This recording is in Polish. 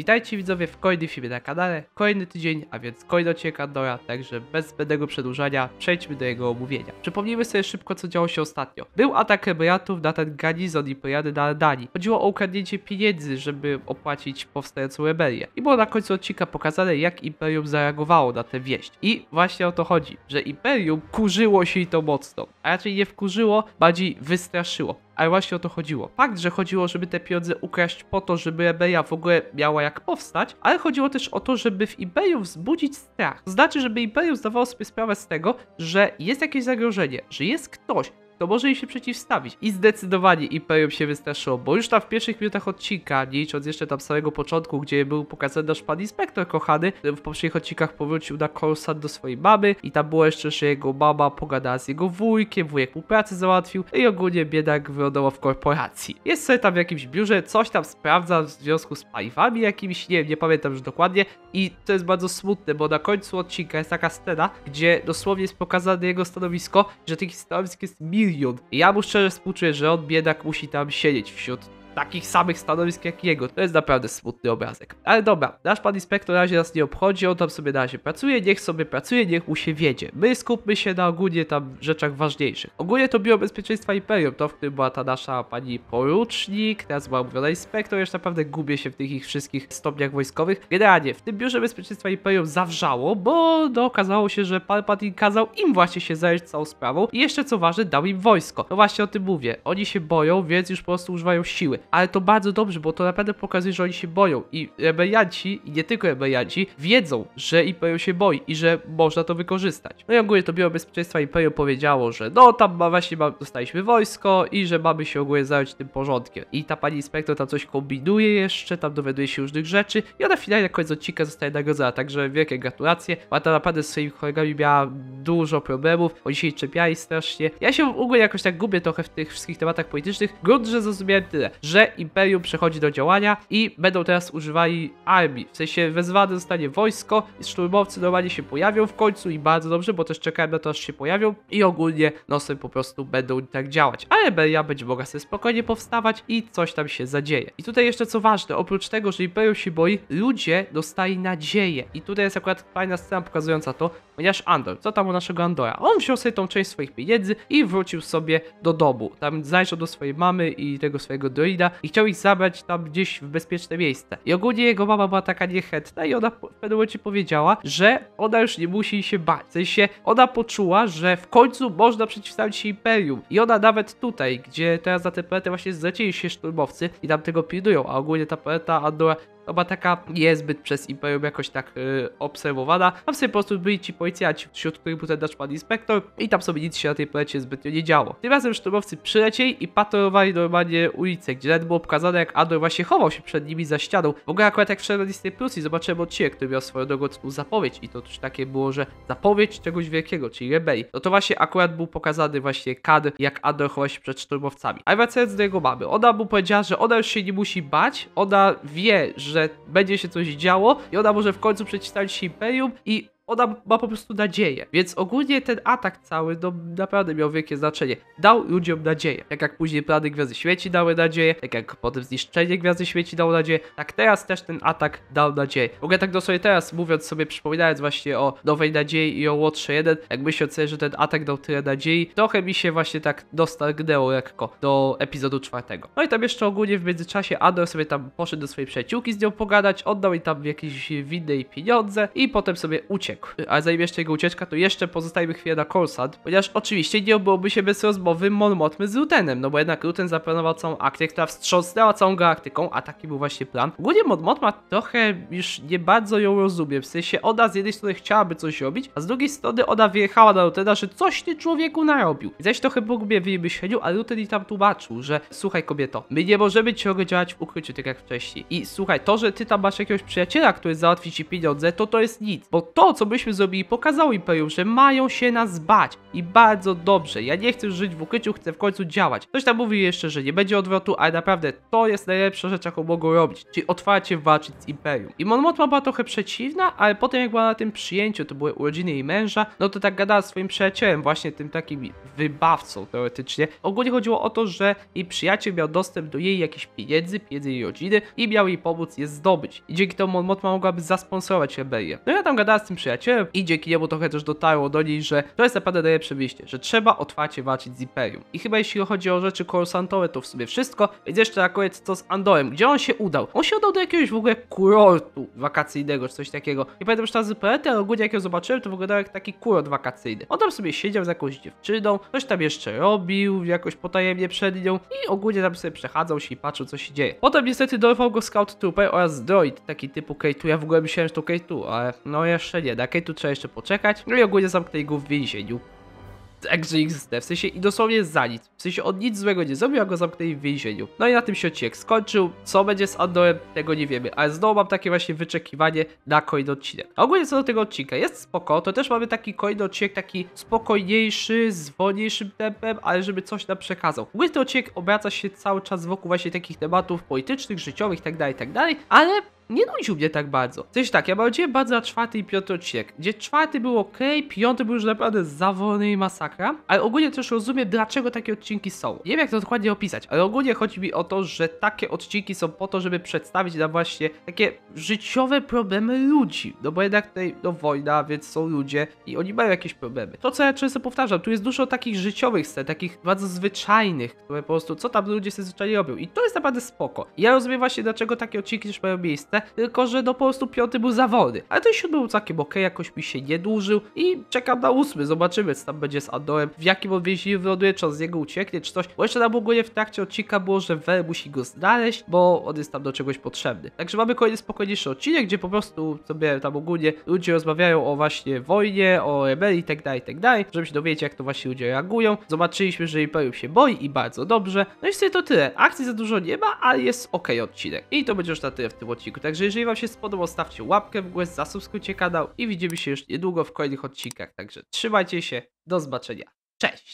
Witajcie widzowie w kolejnym filmie na kanale, kolejny tydzień, a więc kolejny odcinek Andora, także bez zbędnego przedłużania przejdźmy do jego omówienia. Przypomnijmy sobie szybko co działo się ostatnio. Był atak Emiratów na ten garnizon i pojady na Danii. Chodziło o ukradnięcie pieniędzy, żeby opłacić powstającą rebelię. I było na końcu odcinka pokazane jak Imperium zareagowało na tę wieść. I właśnie o to chodzi, że Imperium kurzyło się i to mocno, a raczej nie wkurzyło, bardziej wystraszyło. Ale właśnie o to chodziło. Fakt, że chodziło, żeby te pieniądze ukraść po to, żeby eBay'a w ogóle miała jak powstać, ale chodziło też o to, żeby w eBayu wzbudzić strach. To znaczy, żeby eBayu zdawało sobie sprawę z tego, że jest jakieś zagrożenie, że jest ktoś, to może jej się przeciwstawić. I zdecydowanie Imperium się wystraszyło, bo już tam w pierwszych minutach odcinka, nie licząc jeszcze tam samego początku, gdzie był pokazany nasz pan inspektor kochany, w poprzednich odcinkach powrócił na Korsat do swojej mamy i tam było jeszcze, że jego mama pogadała z jego wujkiem, wujek mu pracę załatwił i ogólnie biedak wylądował w korporacji. Jest sobie tam w jakimś biurze, coś tam sprawdza w związku z paliwami jakimiś, nie wiem, nie pamiętam już dokładnie i to jest bardzo smutne, bo na końcu odcinka jest taka scena, gdzie dosłownie jest pokazane jego stanowisko, że tych stanowisk jest milion idiot. Ja mu szczerze współczuję, że on biedak musi tam siedzieć wśród takich samych stanowisk jak jego. To jest naprawdę smutny obrazek. Ale dobra, nasz pan inspektor razie nas nie obchodzi, on tam sobie na razie pracuje, niech sobie pracuje, niech mu się wiedzie. My skupmy się na ogólnie tam rzeczach ważniejszych. Ogólnie to Biuro Bezpieczeństwa Imperium, to w którym była ta nasza pani porucznik, teraz była mówiona inspektor, już naprawdę gubię się w tych ich wszystkich stopniach wojskowych. Generalnie w tym Biurze Bezpieczeństwa Imperium zawrzało, bo no, okazało się, że Palpatine kazał im właśnie się zająć całą sprawą i jeszcze co ważne dał im wojsko. No właśnie o tym mówię, oni się boją, więc już po prostu używają siły ale to bardzo dobrze, bo to naprawdę pokazuje, że oni się boją i rebelianci, i nie tylko rebelianci, wiedzą, że Imperium się boi i że można to wykorzystać. No i ogólnie to Biuro Bezpieczeństwa Imperium powiedziało, że no tam właśnie ma, dostaliśmy wojsko i że mamy się ogólnie zająć tym porządkiem. I ta pani inspektor tam coś kombinuje jeszcze, tam dowiaduje się różnych rzeczy i ona finalnie na koniec odcinka zostaje nagrodzona, także wielkie gratulacje. Ona naprawdę z swoimi kolegami miała dużo problemów, oni się jej czepiali strasznie. Ja się w ogóle jakoś tak gubię trochę w tych wszystkich tematach politycznych, grunt, że zrozumiałem tyle, że że Imperium przechodzi do działania i będą teraz używali armii. W sensie wezwane zostanie wojsko i szturmowcy normalnie się pojawią w końcu i bardzo dobrze, bo też czekałem na to aż się pojawią i ogólnie nosem po prostu będą tak działać. Ale Rebelia będzie mogła sobie spokojnie powstawać i coś tam się zadzieje. I tutaj jeszcze co ważne, oprócz tego, że Imperium się boi, ludzie dostali nadzieję. I tutaj jest akurat fajna scena pokazująca to, ponieważ Andor, co tam u naszego Andora? On wziął sobie tą część swoich pieniędzy i wrócił sobie do domu. Tam zajrzał do swojej mamy i tego swojego droida i chciał ich zabrać tam gdzieś w bezpieczne miejsce. I ogólnie jego mama była taka niechętna i ona w pewnym momencie powiedziała, że ona już nie musi się bać. W sensie ona poczuła, że w końcu można przeciwstawić się Imperium. I ona nawet tutaj, gdzie teraz na tę planetę właśnie zlecieli się szturmowcy i tam tego pilnują, a ogólnie ta planeta Andora Oba taka jest zbyt przez Imperium jakoś tak y, obserwowana. Tam sobie po prostu byli ci policjanci, wśród których był ten nasz pan inspektor i tam sobie nic się na tej planecie zbytnio nie działo. Tym razem szturmowcy przylecieli i patrolowali normalnie ulicę, gdzie nawet było pokazane jak Andor właśnie chował się przed nimi za ścianą. W ogóle akurat jak wszedłem z Plus i zobaczyłem odcinek, który miał swoją drogą tytuł zapowiedź i to też takie było, że zapowiedź czegoś wielkiego, czyli rebelii. No to właśnie akurat był pokazany właśnie kadr, jak Andor chował się przed szturmowcami. A wracając do jego mamy, ona mu powiedziała, że ona już się nie musi bać, ona wie, że że będzie się coś działo i ona może w końcu przeciwstawić się Imperium i ona ma po prostu nadzieję. Więc ogólnie ten atak cały no, naprawdę miał wielkie znaczenie. Dał ludziom nadzieję. Tak jak później plany Gwiazdy Śmieci dały nadzieję, tak jak potem zniszczenie Gwiazdy Śmieci dało nadzieję, tak teraz też ten atak dał nadzieję. W ogóle tak sobie teraz mówiąc sobie, przypominając właśnie o Nowej Nadziei i o Łotrze 1, jak myśląc sobie, że ten atak dał tyle nadziei, trochę mi się właśnie tak dostargnęło lekko do epizodu czwartego. No i tam jeszcze ogólnie w międzyczasie Ador sobie tam poszedł do swojej przyjaciółki z nią pogadać, oddał jej tam jakieś winne i pieniądze i potem sobie uciekł a zajmiesz jego ucieczka, to jeszcze pozostajmy chwilę na Korsad, ponieważ oczywiście nie obyłoby się bez rozmowy Mormotmy z Rutenem, no bo jednak Ruten zaplanował całą akcję, która wstrząsnęła całą galaktyką, a taki był właśnie plan. Ogólnie Mormotma trochę już nie bardzo ją rozumie, w sensie Oda z jednej strony chciałaby coś robić, a z drugiej strony Oda wjechała na Rutena, że coś ty człowieku narobił. I zaś trochę pogubię w jej myśleniu, a Ruten i tam tłumaczył, że słuchaj kobieto, my nie możemy ciągle działać w ukryciu, tak jak wcześniej. I słuchaj, to, że ty tam masz jakiegoś przyjaciela, który załatwi ci pieniądze, to to jest nic, bo to, co byśmy zrobili, pokazało Imperium, że mają się nas bać i bardzo dobrze. Ja nie chcę żyć w ukryciu, chcę w końcu działać. Ktoś tam mówi jeszcze, że nie będzie odwrotu, ale naprawdę to jest najlepsza rzecz, jaką mogą robić, czyli otwarcie walczyć z Imperium. I Mon Mothma była trochę przeciwna, ale potem jak była na tym przyjęciu, to były urodziny jej męża, no to tak gadała z swoim przyjacielem, właśnie tym takim wybawcą teoretycznie. Ogólnie chodziło o to, że jej przyjaciel miał dostęp do jej jakichś pieniędzy, pieniędzy jej rodziny i miał jej pomóc je zdobyć. I dzięki temu Mon Mothma mogłaby zasponsorować rebelię. No ja tam gadała z tym przyjacielem, świecie i dzięki niemu trochę też dotarło do niej, że to jest naprawdę najlepsze wyjście, że trzeba otwarcie walczyć z Imperium. I chyba jeśli chodzi o rzeczy Corsantowe, to w sumie wszystko, więc jeszcze na koniec co z Andorem, gdzie on się udał? On się udał do jakiegoś w ogóle kurortu wakacyjnego, czy coś takiego. Nie pamiętam już nazwy planety, ale ogólnie jak ją zobaczyłem, to wyglądał jak taki kurort wakacyjny. On tam sobie siedział z jakąś dziewczyną, coś tam jeszcze robił, jakoś potajemnie przed nią i ogólnie tam sobie przechadzał się i patrzył, co się dzieje. Potem niestety dorwał go Scout Trooper oraz droid, taki typu K2. Ja w ogóle myślałem, że to K2, ale no jeszcze nie na tu trzeba jeszcze poczekać. No i ogólnie zamknęli go w więzieniu. Także XD, w sensie i dosłownie za nic. W sensie on nic złego nie zrobił, a go zamknęli w więzieniu. No i na tym się odcinek skończył. Co będzie z Andorem, tego nie wiemy. Ale znowu mam takie właśnie wyczekiwanie na kolejny odcinek. A ogólnie co do tego odcinka, jest spoko, to też mamy taki kolejny odcinek, taki spokojniejszy, z wolniejszym tempem, ale żeby coś nam przekazał. Ogólnie ten odcinek obraca się cały czas wokół właśnie takich tematów politycznych, życiowych itd., tak itd., tak ale nie nudził mnie tak bardzo. Coś tak, ja bardziej bardzo na czwarty i piąty odcinek, gdzie czwarty był ok, piąty był już naprawdę zawolny i masakra, ale ogólnie też rozumiem, dlaczego takie odcinki są. Nie wiem, jak to dokładnie opisać, ale ogólnie chodzi mi o to, że takie odcinki są po to, żeby przedstawić nam właśnie takie życiowe problemy ludzi, no bo jednak tutaj, no wojna, więc są ludzie i oni mają jakieś problemy. To, co ja często powtarzam, tu jest dużo takich życiowych scen, takich bardzo zwyczajnych, które po prostu, co tam ludzie sobie zwyczajnie robią i to jest naprawdę spoko. I ja rozumiem właśnie, dlaczego takie odcinki też mają miejsce, tylko że do no po prostu piąty był za wolny. Ale ten siódmy był całkiem ok, jakoś mi się nie dłużył i czekam na ósmy, zobaczymy co tam będzie z Andorem, w jakim on więźniu wyląduje, czy on z niego ucieknie, czy coś. Bo jeszcze nam ogólnie w trakcie odcinka było, że Vel musi go znaleźć, bo on jest tam do czegoś potrzebny. Także mamy kolejny spokojniejszy odcinek, gdzie po prostu sobie tam ogólnie ludzie rozmawiają o właśnie wojnie, o rebelii itd., itd., żeby się dowiedzieć jak to właśnie ludzie reagują. Zobaczyliśmy, że Imperium się boi i bardzo dobrze. No i w sumie to tyle. Akcji za dużo nie ma, ale jest ok odcinek. I to będzie już na tyle w tym odcinku. Tak Także jeżeli Wam się spodobał, stawcie łapkę w górę, zasubskrybujcie kanał i widzimy się już niedługo w kolejnych odcinkach. Także trzymajcie się, do zobaczenia. Cześć!